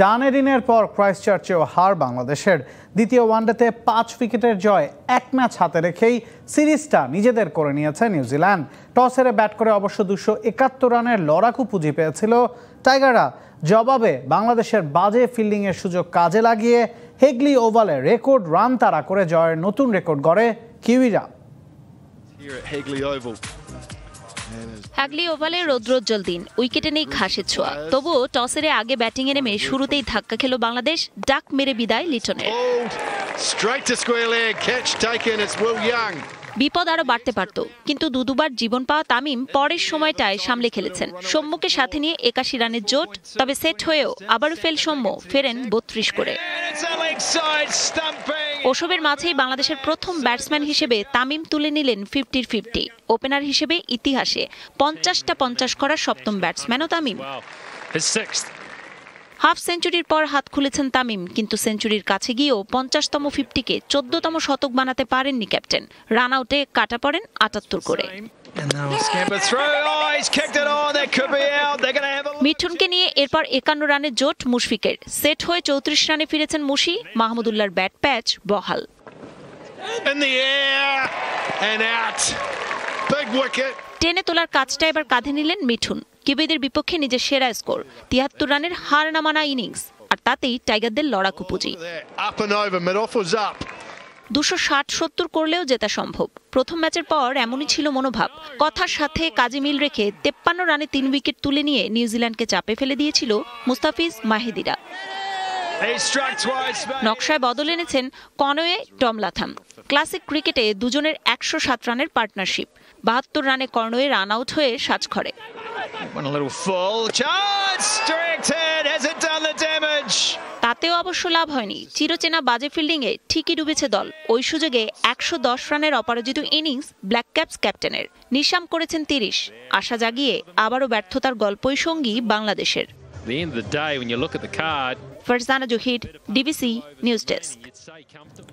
ডানে দিনের পর ক্রাইস্ট চার্চেও হার বাংলাদেশের দ্বিতীয় ওয়ানডেতে পাঁচ উইকেটের জয় এক ম্যাচ হাতে রেখেই সিরিজটা নিজেদের করে নিয়েছে নিউজিল্যান্ড টস হেরে ব্যাট করে অবশ্য দুশো একাত্তর রানের লড়াকু পুঁজি পেয়েছিল টাইগাররা জবাবে বাংলাদেশের বাজে ফিল্ডিংয়ের সুযোগ কাজে লাগিয়ে হেগলি ওভালে রেকর্ড রান তারা করে জয়ের নতুন রেকর্ড গড়ে কিউইরা হ্যাগলি ওভালে রৌদ্রোজ্জ্বল দিন উইকেটে নেই ঘাসের ছোঁয়া তবুও টসের আগে আগে ব্যাটিংয়ে নেমে শুরুতেই ধাক্কা খেলো বাংলাদেশ ডাক মেরে বিদায় লিটনের বিপদ আরও বাড়তে পারত কিন্তু দুদুবার জীবন পাওয়া তামিম পরের সময়টায় সামলে খেলেছেন সম্মুকে সাথে নিয়ে একাশি রানের জোট তবে সেট হয়েও আবারও ফেল সম্মু ফেরেন বত্রিশ করে ওসবের মাঝেই বাংলাদেশের প্রথম ব্যাটসম্যান হিসেবে তামিম তুলে নিলেন ফিফটির ফিফটি ওপেনার হিসেবে ইতিহাসে পঞ্চাশটা পঞ্চাশ করার সপ্তম ব্যাটসম্যানও তামিম হাফ সেঞ্চুরির পর হাত খুলেছেন তামিম কিন্তু সেঞ্চুরির কাছে গিয়েও পঞ্চাশতম ফিফটিকে চোদ্দতম শতক বানাতে পারেননি ক্যাপ্টেন রান আউটে কাটা পড়েন আটাত্তর করে মিঠুনকে নিয়ে এরপর একান্ন রানের জোট মুশফিকের সেট হয়ে চৌত্রিশ রানে ফিরেছেন মুশি মাহমুদুল্লার ব্যাট প্যাচ বহাল টেনে তোলার কাজটা এবার কাঁধে নিলেন মিঠুন কিবেদের বিপক্ষে নিজের সেরা স্কোর তিয়াত্তর রানের হার নামানা ইনিংস আর তাতেই টাইগারদের লড়াকু পুঁজি দুশো ষাট সত্তর করলেও জেতা সম্ভব প্রথম ম্যাচের পর এমনই ছিল মনোভাব কথার সাথে কাজে মিল রেখে তেপ্পান্ন রানে তিন উইকেট তুলে নিয়ে নিউজিল্যান্ডকে চাপে ফেলে দিয়েছিল মুস্তাফিজ মাহেদিরা নকশায় বদল এনেছেন কনওয়ে টম লাথাম ক্লাসিক ক্রিকেটে দুজনের একশো সাত রানের পার্টনারশিপ বাহাত্তর রানে কর্ণয়ে রান আউট হয়ে সাজ করে a little full. Charge directed. Has it done the damage? তাতেও অবশ্য লাভ হয়নি চিরচেনা বাজে ফিল্ডিংয়ে ঠিকই ডুবেছে দল ওই সুযোগে একশো দশ রানের অপরাজিত ইনিংস ব্ল্যাক ক্যাপস ক্যাপ্টেনের নিশাম করেছেন তিরিশ আশা জাগিয়ে আবারও ব্যর্থতার গল্পই সঙ্গী বাংলাদেশের Farzana Zahir DBC news desk